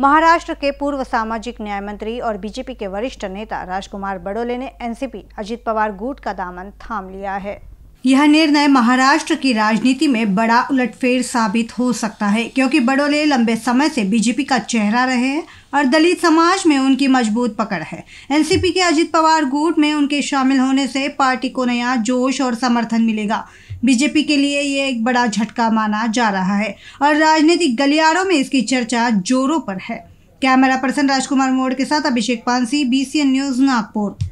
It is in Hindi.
महाराष्ट्र के पूर्व सामाजिक न्याय मंत्री और बीजेपी के वरिष्ठ नेता राजकुमार बड़ोले ने एनसीपी अजित पवार गुट का दामन थाम लिया है यह निर्णय महाराष्ट्र की राजनीति में बड़ा उलटफेर साबित हो सकता है क्योंकि बड़ोले लंबे समय से बीजेपी का चेहरा रहे हैं और दलित समाज में उनकी मजबूत पकड़ है एनसीपी के अजित पवार गुट में उनके शामिल होने से पार्टी को नया जोश और समर्थन मिलेगा बीजेपी के लिए ये एक बड़ा झटका माना जा रहा है और राजनीतिक गलियारों में इसकी चर्चा जोरों पर है कैमरा पर्सन राजकुमार मोड़ के साथ अभिषेक पांसी बी न्यूज नागपुर